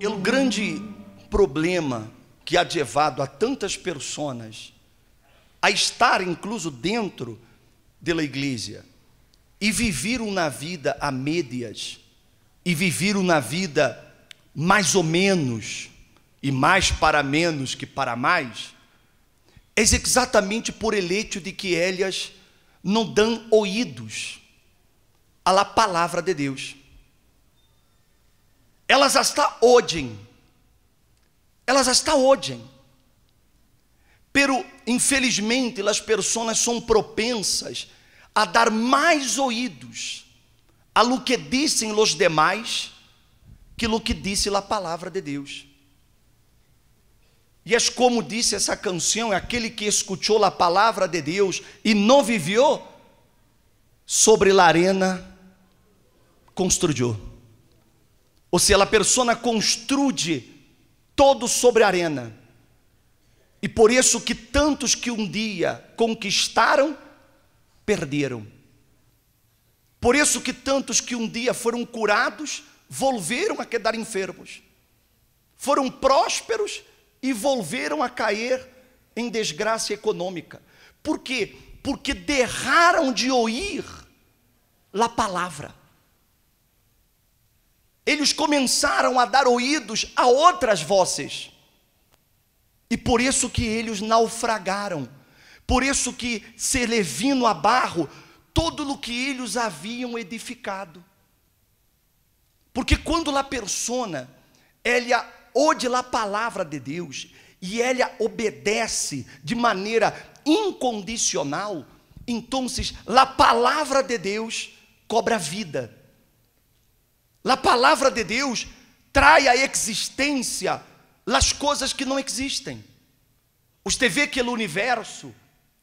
Pelo o grande problema que há levado a tantas pessoas a estar incluso dentro da igreja e viver uma vida a médias e viver uma vida mais ou menos e mais para menos que para mais é exatamente por eleito de que elas não dão ouídos à palavra de Deus. Elas está hoje, Elas está hoje, Pero, infelizmente, as pessoas são propensas a dar mais ouídos a lo que dizem os demais que lo que disse a palavra de Deus. E é como disse essa canção: é aquele que escutou a palavra de Deus e não viveu, sobre la arena construiu. Ou seja, a pessoa construde todo sobre a arena. E por isso que tantos que um dia conquistaram, perderam. Por isso que tantos que um dia foram curados, volveram a quedar enfermos. Foram prósperos e volveram a cair em desgraça econômica. Por quê? Porque derraram de ouvir a palavra eles começaram a dar ouvidos a outras vozes. E por isso que eles naufragaram. Por isso que se levino a barro todo o que eles haviam edificado. Porque quando a persona ela ouve a palavra de Deus e ela obedece de maneira incondicional, então a palavra de Deus cobra vida. La palavra de Deus trai à existência as coisas que não existem. Você vê que é o universo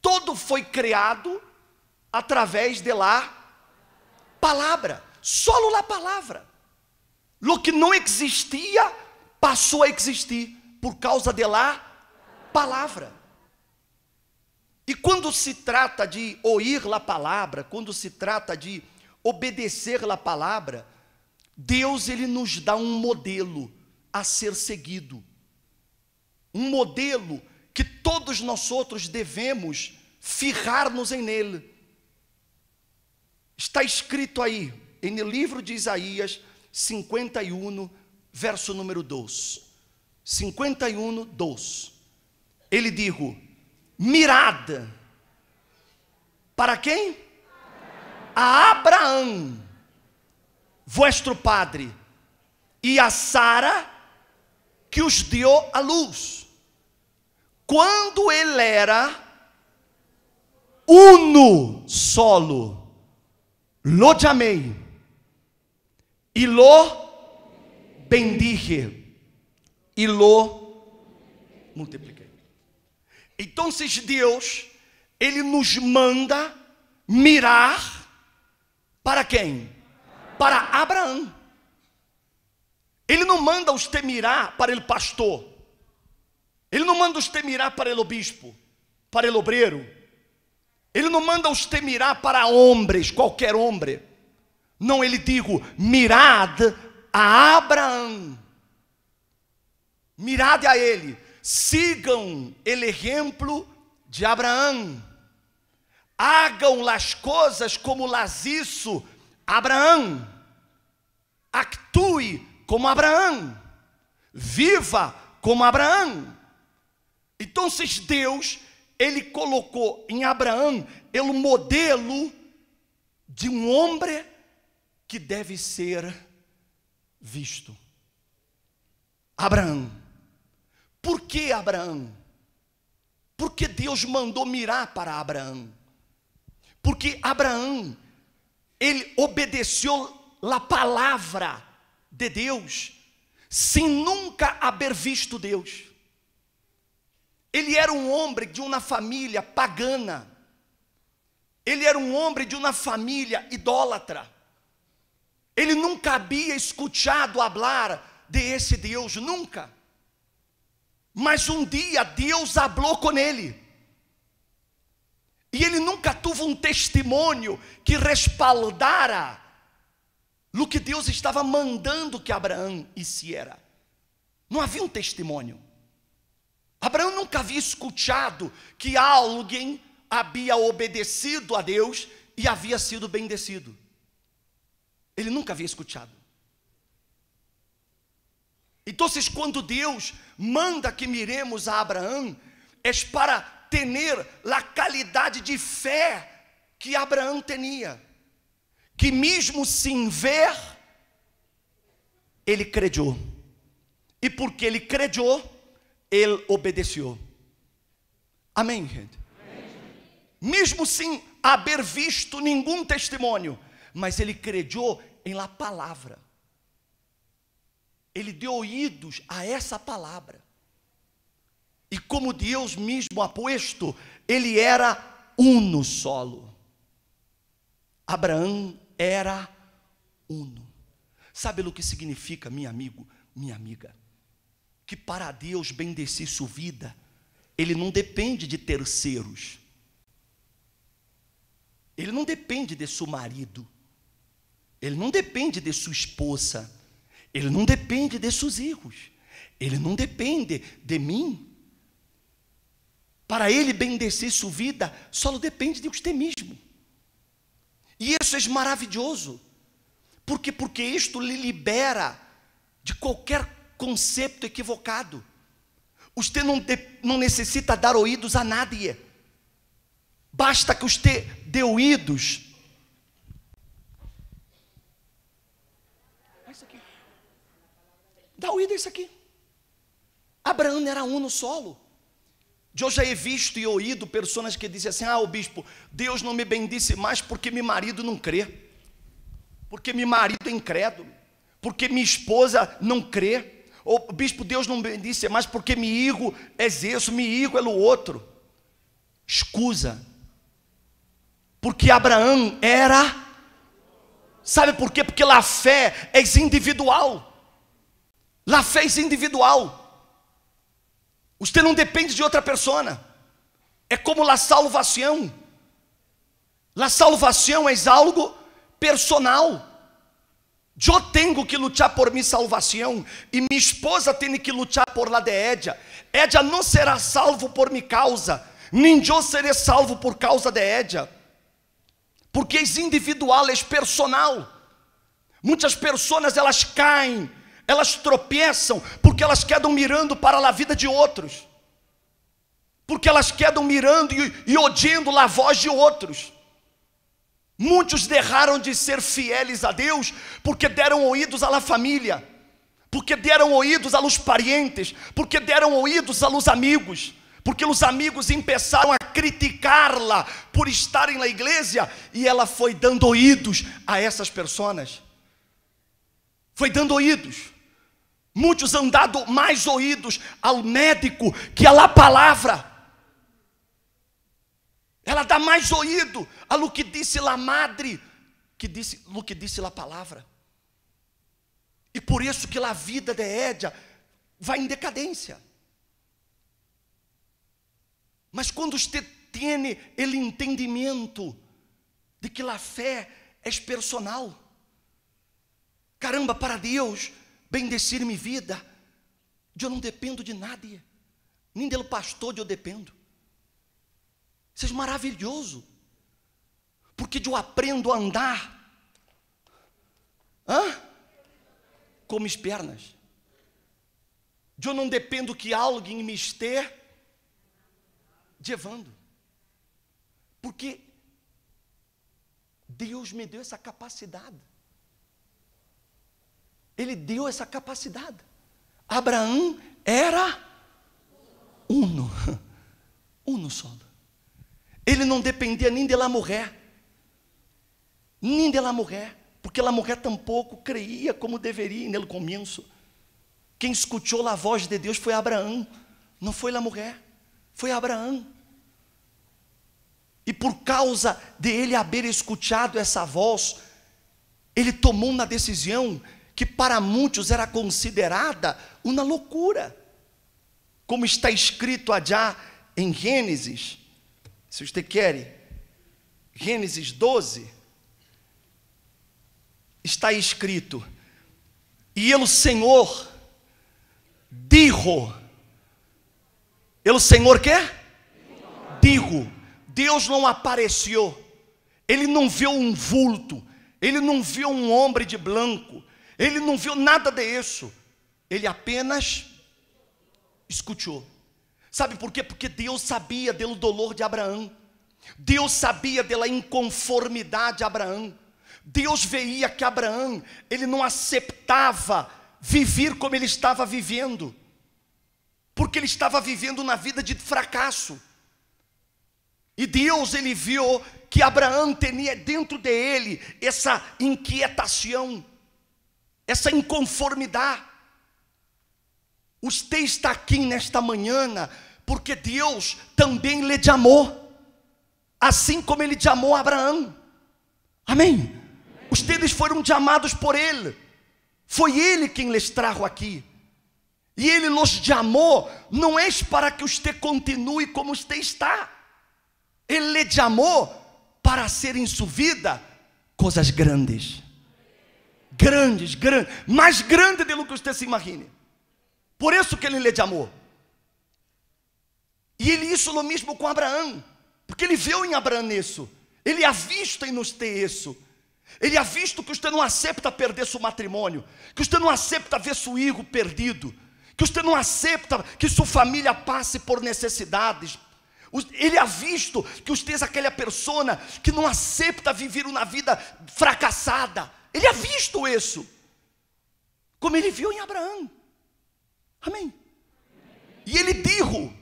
todo foi criado através de lá palavra, só la palavra. Lo que não existia passou a existir por causa de lá palavra. E quando se trata de ouvir a palavra, quando se trata de obedecer a palavra, Deus ele nos dá um modelo a ser seguido. Um modelo que todos nós outros devemos firrar-nos em nele. Está escrito aí, no livro de Isaías 51, verso número 2. 51, 2. Ele digo: mirada. Para quem? A Abraão vuestro padre, e a Sara, que os deu à luz. Quando ele era uno solo, lo chamei e lo bendije e lo multipliquei. Então, se Deus, ele nos manda mirar para quem? para Abraão. Ele não manda os temirá para ele pastor. Ele não manda os temirá para ele bispo, para ele obreiro. Ele não manda os temirá para homens, qualquer homem. Não, ele digo, mirad a Abraão. Mirad a ele. Sigam ele exemplo de Abraão. Hagam as coisas como las isso Abraão, actue como Abraão, viva como Abraão. Então, Deus, ele colocou em Abraão ele modelo de um homem que deve ser visto. Abraão. Por que Abraão? Porque Deus mandou mirar para Abraão. Porque Abraão ele obedeceu a palavra de Deus, sem nunca haver visto Deus. Ele era um homem de uma família pagana, ele era um homem de uma família idólatra. Ele nunca havia escutado falar de esse Deus, nunca. Mas um dia Deus falou com ele e ele nunca teve um testemunho que respaldara no que Deus estava mandando que Abraão hiciera. Não havia um testemunho. Abraão nunca havia escutado que alguém havia obedecido a Deus e havia sido bendecido. Ele nunca havia escutado. Então, quando Deus manda que miremos a Abraão, é para tener a qualidade de fé que Abraão tinha, que mesmo sem ver, ele crediu. E porque ele crediu, ele obedeceu. Amém, gente? Amém. Mesmo sem haver visto nenhum testemunho, mas ele crediu em la palavra. Ele deu ouídos a essa palavra. E como Deus mesmo aposto, ele era uno solo. Abraão era uno. Sabe o que significa, meu amigo, minha amiga? Que para Deus bendecir sua vida, ele não depende de terceiros. Ele não depende de seu marido. Ele não depende de sua esposa. Ele não depende de seus erros. Ele não depende de mim. Para ele bendecer sua vida, só depende de você mesmo. E isso é maravilhoso. porque Porque isto lhe libera de qualquer conceito equivocado. Você não, de, não necessita dar ouvidos a nada. Basta que você dê ouvidos. É isso aqui. Dá ouvido a isso aqui. Abraão era um no solo. Eu já he visto e ouído pessoas que dizem assim: Ah, o bispo, Deus não me bendice mais porque meu marido não crê, porque meu marido é incrédulo, porque minha esposa não crê, o bispo, Deus não me bendice mais porque meu Igo é isso, meu Igo é o outro. Escusa, porque Abraão era, sabe por quê? Porque lá fé é individual, lá fé é individual. Você não depende de outra pessoa. É como a salvação. A salvação é algo personal. Eu tenho que lutar por minha salvação e minha esposa tem que lutar por la de Édia. Édia não será salvo por minha causa, nem eu serei salvo por causa de Édia. Porque é individual, é personal. Muitas pessoas elas caem elas tropeçam porque elas quedam mirando para a vida de outros, porque elas quedam mirando e, e odiando a voz de outros. Muitos derraram de ser fiéis a Deus porque deram ouídos à família, porque deram ouídos aos parentes, porque deram ouídos aos amigos, porque os amigos empeçaram a criticá-la por estarem na igreja e ela foi dando ouídos a essas pessoas. Foi dando ouídos. Muitos han dado mais ouídos ao médico que à palavra. Ela dá mais ouído ao que disse lá madre, que disse, lo que disse lá palavra. E por isso que a vida de Édia vai em decadência. Mas quando você tem ele entendimento de que a fé é personal, caramba, para Deus, bendecir minha vida, de eu não dependo de nada, nem dele pastor de eu dependo. Isso é maravilhoso, porque de eu aprendo a andar, hã? Com minhas pernas, de eu não dependo que alguém me esteja levando, porque Deus me deu essa capacidade. Ele deu essa capacidade. Abraão era uno, uno só. Ele não dependia nem de la morrer, nem de la morrer, porque la morrer tampouco creia como deveria no começo. Quem escutou a voz de Deus foi Abraão, não foi la morrer, foi Abraão. E por causa de ele haver escutado essa voz, ele tomou na decisão que para muitos era considerada uma loucura. Como está escrito já em Gênesis, se você quer, Gênesis 12, está escrito: E ele, Senhor, dirro. Ele, Senhor, quê? digo, Deus não apareceu. Ele não viu um vulto. Ele não viu um homem de branco. Ele não viu nada disso. Ele apenas escutou. Sabe por quê? Porque Deus sabia do dolor de Abraão. Deus sabia da inconformidade de Abraão. Deus veia que Abraão, ele não aceitava viver como ele estava vivendo. Porque ele estava vivendo na vida de fracasso. E Deus, ele viu que Abraão tinha dentro dele essa inquietação essa inconformidade. Você está aqui nesta manhã porque Deus também lhe amou, assim como Ele chamou Abraão. Amém? Vocês foram chamados por Ele, foi Ele quem lhes trajo aqui. E Ele nos chamou, não é para que você continue como você está, Ele lhe chamou para ser em sua vida coisas grandes. Grandes, grandes, mais grande do que você se imagine. Por isso que ele lhe amor. E ele isso o mesmo com Abraão, porque ele viu em Abraão isso. Ele avista em nos ter isso. Ele avista que você não aceita perder seu matrimônio, que você não aceita ver seu filho perdido, que você não aceita que sua família passe por necessidades. Ele avista que você é aquela pessoa que não aceita viver uma vida fracassada, ele havia visto isso, como ele viu em Abraão. Amém. E ele dijo,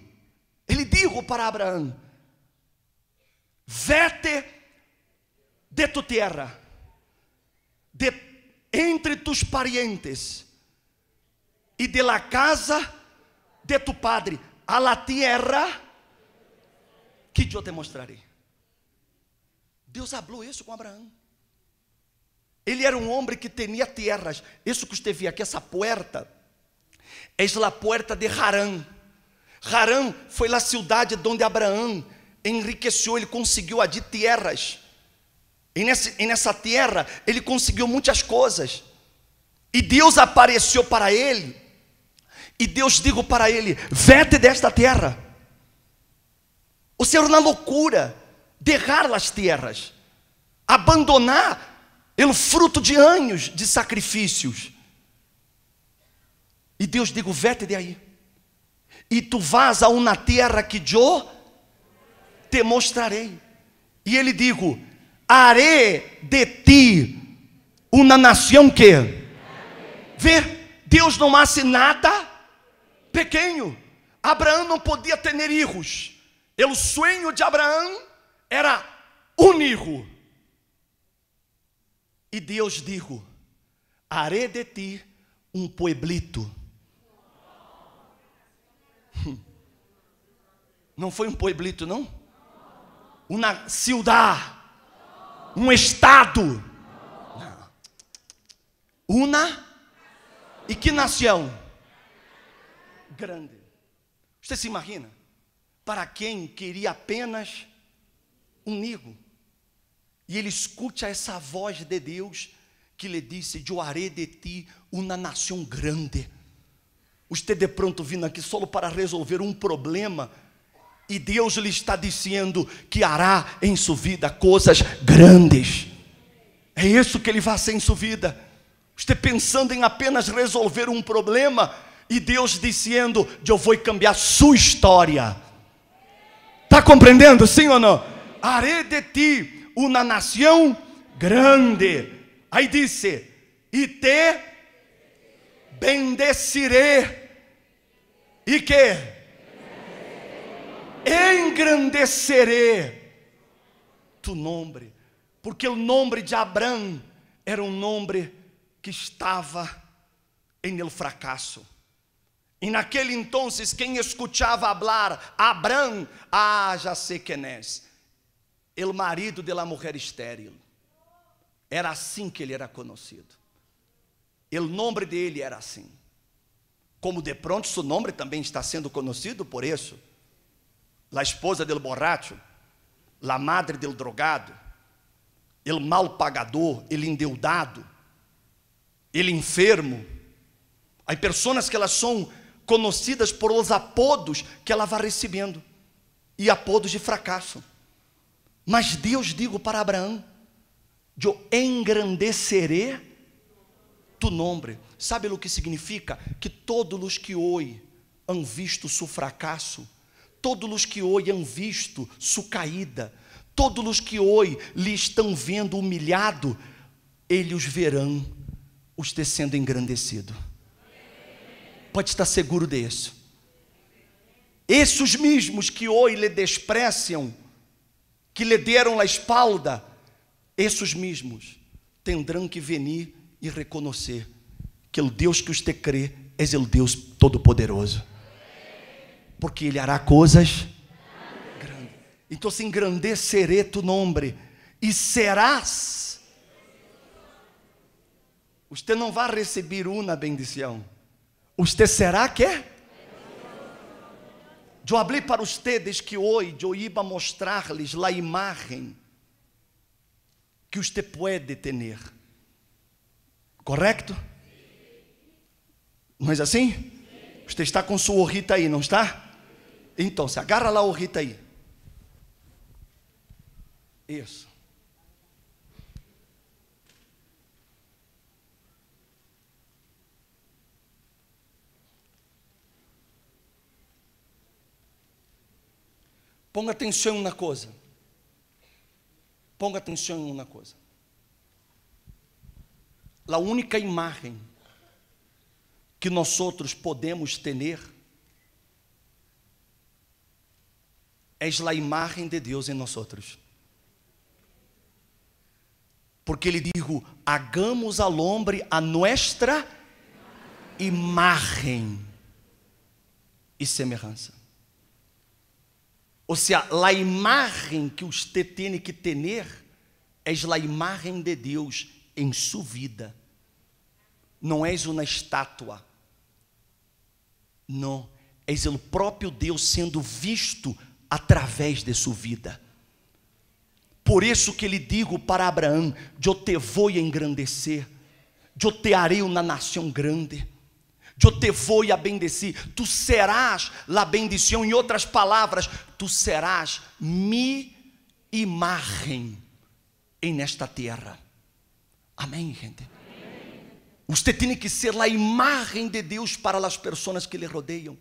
ele dijo para Abraão: Vete de tu terra, de entre tus parentes e de la casa de tu padre, a la tierra que eu te mostrarei. Deus falou isso com Abraão. Ele era um homem que tinha terras. Isso que você vê aqui, essa porta, é a porta de Haran. Haran foi a cidade onde Abraão enriqueceu, ele conseguiu adir terras. E, e nessa terra, ele conseguiu muitas coisas. E Deus apareceu para ele. E Deus digo para ele: vete desta terra. O Senhor, na loucura, derrar as terras, abandonar ele fruto de anos de sacrifícios. E Deus digo, vete de é aí. E tu vas a uma terra que eu te mostrarei. E ele digo, haré de ti uma nação que vê, Deus não hace nada pequeno. Abraão não podia ter erros. O sonho de Abraão era um erro e Deus digo: Haré de ti um pueblito. Não foi um pueblito, não? Uma cidade, Um estado. Uma. E que nação? Grande. Você se imagina? Para quem queria apenas um nigo e ele escute essa voz de Deus que lhe disse: Eu haré de ti uma nação grande. Você de pronto vindo aqui só para resolver um problema e Deus lhe está dizendo que hará em sua vida coisas grandes. É isso que ele vai ser em sua vida. Você pensando em apenas resolver um problema e Deus dizendo: Eu vou cambiar sua história. Está compreendendo, sim ou não? Haré de ti uma nação grande. Aí disse: E te bendecirei. E que? Engrandecerei tu nome, porque o nome de Abraão era um nome que estava em el fracasso. E naquele entonces, quem escutava falar Abraão, ah, já sei quem és el marido de la mujer estéril. Era assim que ele era conhecido. O nome dele era assim. Como de pronto seu nome também está sendo conhecido por isso. La esposa del borracho, la madre del drogado, el mal pagador, el endeudado, el enfermo. Há pessoas que elas são conhecidas por os apodos que ela vai recebendo e apodos de fracasso. Mas Deus digo para Abraão: Eu engrandecerei tu nome. Sabe o que significa? Que todos os que hoje han visto su fracasso, todos os que hoje han visto su caída, todos os que hoje lhe estão vendo humilhado, eles os verão os ter sendo engrandecido. Pode estar seguro disso. Esses mesmos que hoje lhe despreciam, que lhe deram a espalda, esses mesmos terão que venir e reconhecer que o Deus que você crê é o Deus Todo-Poderoso. Porque Ele hará coisas grandes. Então se engrandeceré tu nome e serás. Você não vai receber uma bendição. Você será que é? Eu abri para vocês que hoje eu ia mostrar-lhes a imagem que você pode ter. Correto? Não é assim? Você está com sua horrita aí, não está? Então, se agarra lá a horrita aí. Isso. Ponga atenção em uma coisa. Ponga atenção em uma coisa. A única imagem que nós outros podemos ter é a imagem de Deus em nós outros. Porque ele digo, hagamos ao homem a nossa imagem e semelhança. Ou seja, la imagem que usted tiene que ter és a imagem de Deus em sua vida. Não és uma estátua. Não, és o próprio Deus sendo visto através de sua vida. Por isso que ele digo para Abraão: Eu te vou engrandecer, eu te harei uma nação grande. Eu te vou a bendecir. Tu serás la bendição. Em outras palavras, tu serás mi imagem em esta terra. Amém, gente? Você tem que ser a imagem de Deus para as pessoas que lhe rodeiam.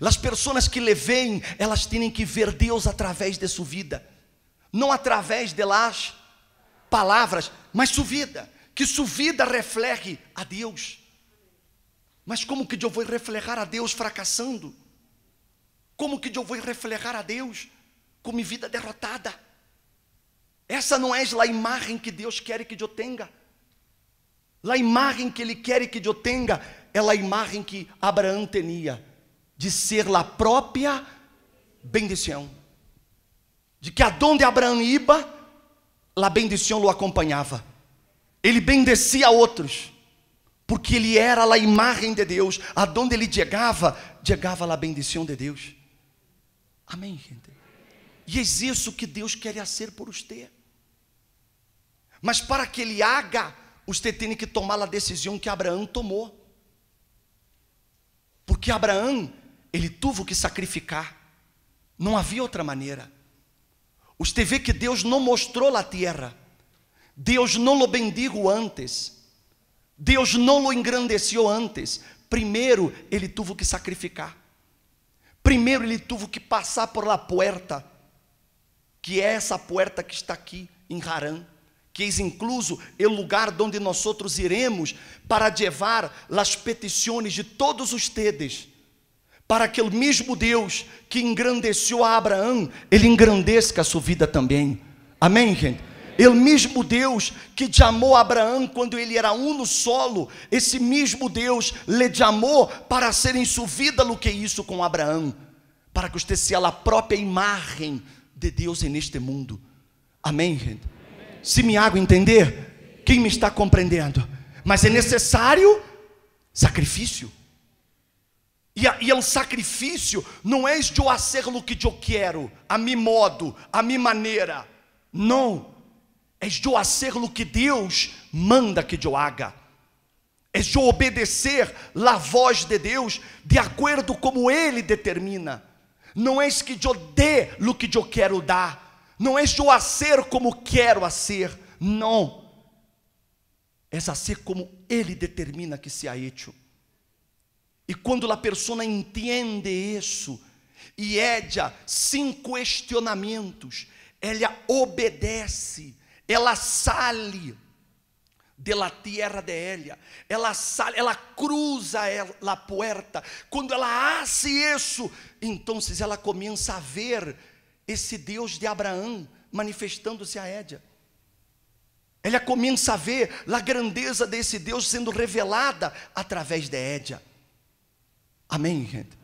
As pessoas que lhe veem, elas têm que ver Deus através de sua vida, não através de las palavras, mas sua vida, que sua vida reflete a Deus. Mas como que eu vou refletir a Deus fracassando? Como que eu vou refletir a Deus com minha vida derrotada? Essa não é a imagem que Deus quer que eu tenha. A imagem que Ele quer que eu tenha é a imagem que Abraão tinha de ser a própria bendição. De que aonde Abraão iba, a bendição o acompanhava. Ele bendecia a outros porque ele era a imagem de Deus, aonde ele chegava, chegava a bendição de Deus. Amém, gente? E é isso que Deus quer fazer por você. Mas para que ele haga, você tem que tomar a decisão que Abraão tomou. Porque Abraão, ele teve que sacrificar. Não havia outra maneira. Você vê que Deus não mostrou a terra. Deus não o bendigo antes. Deus não o engrandeceu antes. Primeiro ele teve que sacrificar. Primeiro ele teve que passar por la puerta, que é essa puerta que está aqui em Harã, que é incluso o lugar onde nós outros iremos para levar as petições de todos ustedes para que o mesmo Deus que engrandeceu a Abraão, ele engrandeça a sua vida também. Amém, gente? ele mesmo Deus que chamou Abraão quando ele era um no solo, esse mesmo Deus lhe chamou para ser em sua vida o que isso com Abraão, para que você seja a própria imagem de Deus neste mundo. Amém, gente? Amém. Se me hago entender, quem me está compreendendo? Mas é necessário sacrifício. E, e, é um sacrifício, não é de eu fazer o que eu quero, a mi modo, a mi maneira. Não, é de eu fazer o que Deus manda que eu haga, é de eu obedecer a voz de Deus de acordo como Ele determina. Não é que eu dê o que eu quero dar, não é eu fazer como quero fazer, não. É fazer como Ele determina que se ha hecho. E quando a pessoa entende isso, e édia sem questionamentos, ela obedece ela sale da terra de Élia. ela sale, ela cruza a porta. Quando ela hace isso, então ela começa a ver esse Deus de Abraão manifestando-se a Édia. Ela começa a ver a grandeza desse Deus sendo revelada através de Édia. Amém, gente?